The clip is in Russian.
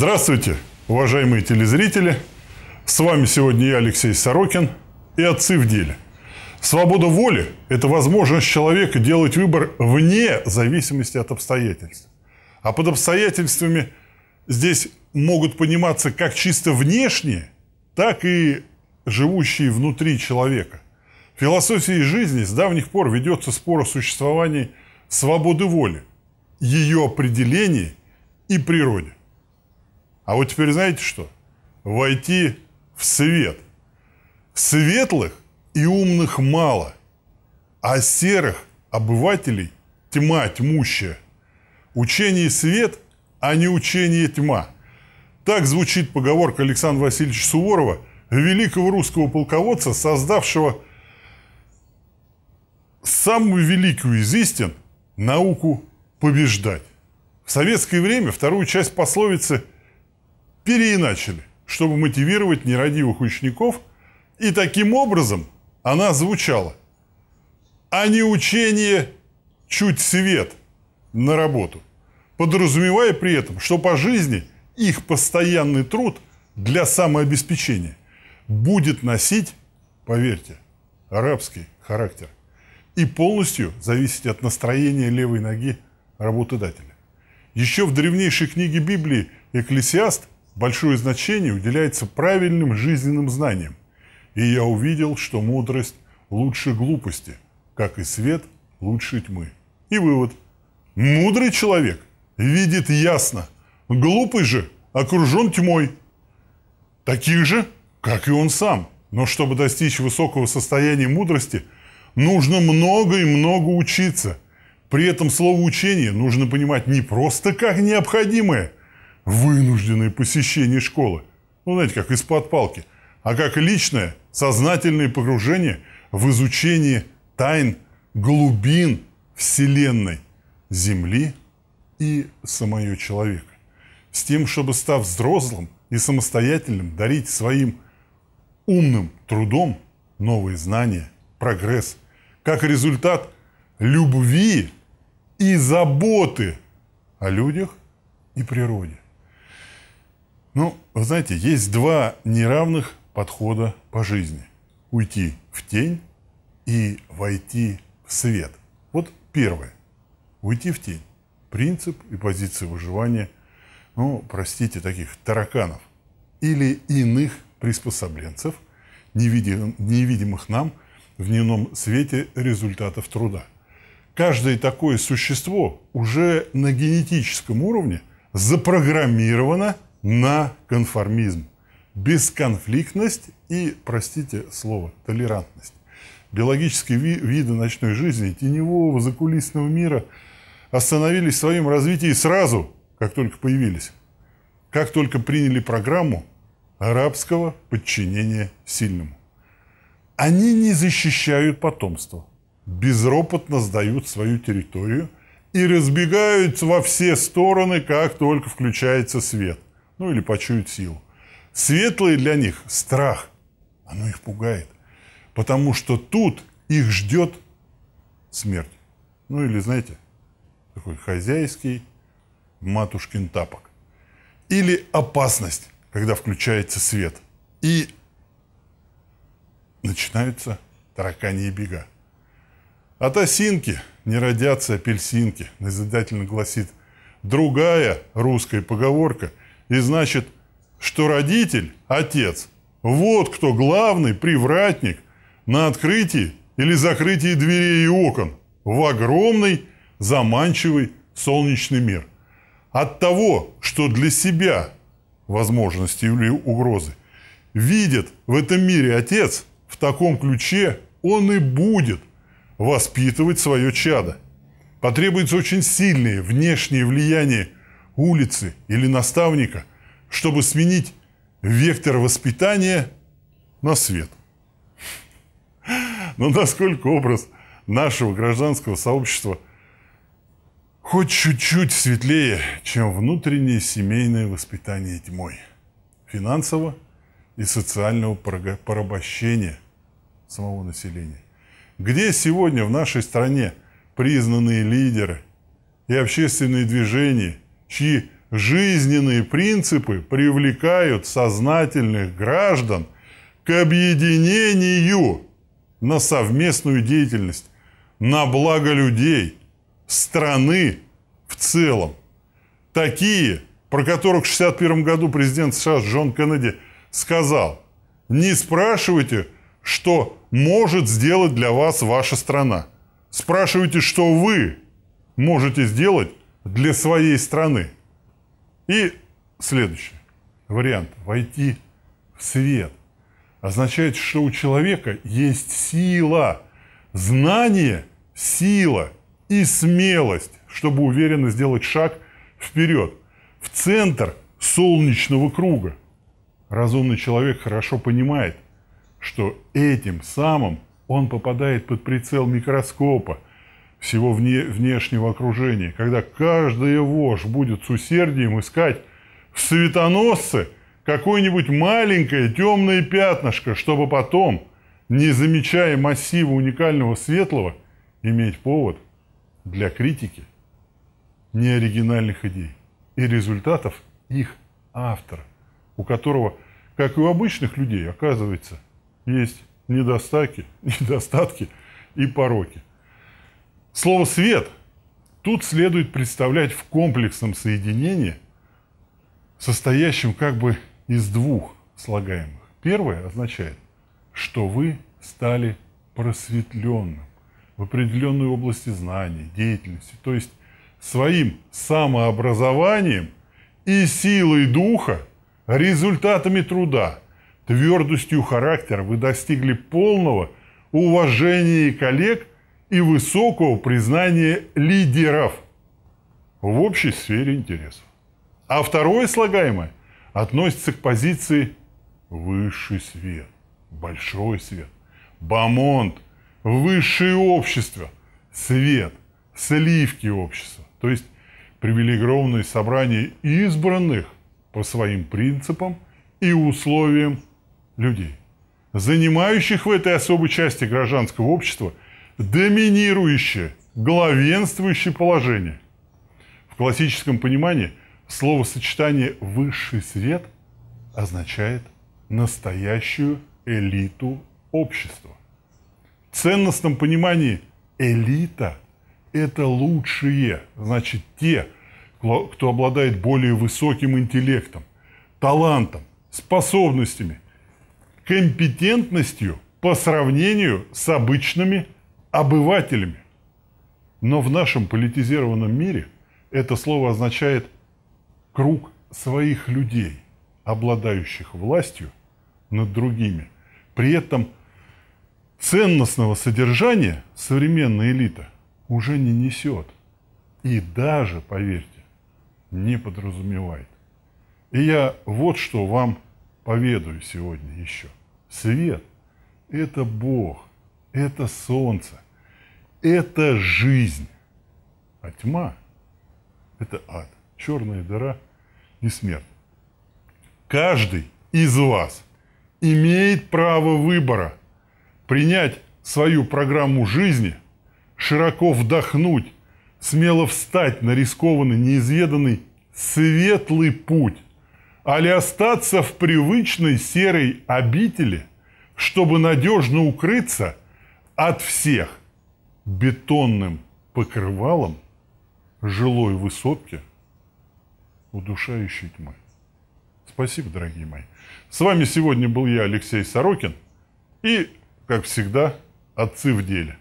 Здравствуйте, уважаемые телезрители! С вами сегодня я, Алексей Сорокин и «Отцы в деле». Свобода воли – это возможность человека делать выбор вне зависимости от обстоятельств. А под обстоятельствами здесь могут пониматься как чисто внешние, так и живущие внутри человека. В философии жизни с давних пор ведется спор о существовании свободы воли, ее определении и природе. А вот теперь знаете что? Войти в свет. Светлых и умных мало, а серых обывателей тьма тьмущая. Учение свет, а не учение тьма. Так звучит поговорка Александра Васильевича Суворова, великого русского полководца, создавшего самую великую из истин – науку побеждать. В советское время вторую часть пословицы – переиначили, чтобы мотивировать нерадивых учеников, и таким образом она звучала «А не учение чуть свет на работу», подразумевая при этом, что по жизни их постоянный труд для самообеспечения будет носить, поверьте, арабский характер и полностью зависеть от настроения левой ноги работодателя. Еще в древнейшей книге Библии Экклесиаст Большое значение уделяется правильным жизненным знаниям. И я увидел, что мудрость лучше глупости, как и свет лучше тьмы. И вывод. Мудрый человек видит ясно, глупый же окружен тьмой. Таких же, как и он сам. Но чтобы достичь высокого состояния мудрости, нужно много и много учиться. При этом слово «учение» нужно понимать не просто как необходимое – вынужденное посещение школы. Ну, знаете, как из-под палки. А как личное, сознательное погружение в изучение тайн глубин Вселенной, Земли и самого человека. С тем, чтобы, став взрослым и самостоятельным, дарить своим умным трудом новые знания, прогресс, как результат любви и заботы о людях и природе. Ну, вы знаете, есть два неравных подхода по жизни. Уйти в тень и войти в свет. Вот первое. Уйти в тень. Принцип и позиция выживания, ну, простите, таких тараканов или иных приспособленцев, невидимых нам в дневном свете результатов труда. Каждое такое существо уже на генетическом уровне запрограммировано – на конформизм, бесконфликтность и, простите слово, толерантность. Биологические ви виды ночной жизни, теневого, закулисного мира остановились в своем развитии сразу, как только появились, как только приняли программу арабского подчинения сильному. Они не защищают потомство, безропотно сдают свою территорию и разбегаются во все стороны, как только включается свет ну или почуют силу. Светлые для них – страх. Оно их пугает. Потому что тут их ждет смерть. Ну или, знаете, такой хозяйский матушкин тапок. Или опасность, когда включается свет. И начинаются тараканьи бега. От а осинки не родятся апельсинки, назидательно гласит другая русская поговорка – и значит, что родитель, отец, вот кто главный привратник на открытии или закрытии дверей и окон в огромный заманчивый солнечный мир. От того, что для себя возможности или угрозы видит в этом мире отец, в таком ключе он и будет воспитывать свое чадо. Потребуется очень сильное внешнее влияние – улицы или наставника, чтобы сменить вектор воспитания на свет. Но насколько образ нашего гражданского сообщества хоть чуть-чуть светлее, чем внутреннее семейное воспитание тьмой финансово и социального порабощения самого населения. Где сегодня в нашей стране признанные лидеры и общественные движения – чьи жизненные принципы привлекают сознательных граждан к объединению на совместную деятельность, на благо людей, страны в целом. Такие, про которых в 1961 году президент США Джон Кеннеди сказал, не спрашивайте, что может сделать для вас ваша страна. Спрашивайте, что вы можете сделать для своей страны. И следующий вариант. Войти в свет означает, что у человека есть сила, знание, сила и смелость, чтобы уверенно сделать шаг вперед, в центр солнечного круга. Разумный человек хорошо понимает, что этим самым он попадает под прицел микроскопа – всего вне, внешнего окружения, когда каждая вож будет с усердием искать в светоносце какое-нибудь маленькое темное пятнышко, чтобы потом, не замечая массива уникального светлого, иметь повод для критики неоригинальных идей и результатов их автора, у которого, как и у обычных людей, оказывается, есть недостатки, недостатки и пороки – Слово «свет» тут следует представлять в комплексном соединении, состоящем как бы из двух слагаемых. Первое означает, что вы стали просветленным в определенной области знаний, деятельности, то есть своим самообразованием и силой духа, результатами труда, твердостью характера вы достигли полного уважения коллег и высокого признания лидеров в общей сфере интересов. А второе слагаемое относится к позиции высший свет, большой свет, бамонт, высшее общество, свет, сливки общества, то есть привилегированное собрание избранных по своим принципам и условиям людей, занимающих в этой особой части гражданского общества – доминирующее, главенствующее положение. В классическом понимании словосочетание «высший свет» означает настоящую элиту общества. В ценностном понимании элита – это лучшие, значит, те, кто обладает более высоким интеллектом, талантом, способностями, компетентностью по сравнению с обычными обывателями. Но в нашем политизированном мире это слово означает круг своих людей, обладающих властью над другими. При этом ценностного содержания современная элита уже не несет. И даже, поверьте, не подразумевает. И я вот что вам поведаю сегодня еще. Свет – это Бог – это солнце, это жизнь. А тьма – это ад, черная дыра и смерть. Каждый из вас имеет право выбора принять свою программу жизни, широко вдохнуть, смело встать на рискованный, неизведанный, светлый путь, а ли остаться в привычной серой обители, чтобы надежно укрыться – от всех бетонным покрывалом жилой высотки удушающей тьмы. Спасибо, дорогие мои. С вами сегодня был я, Алексей Сорокин, и, как всегда, отцы в деле.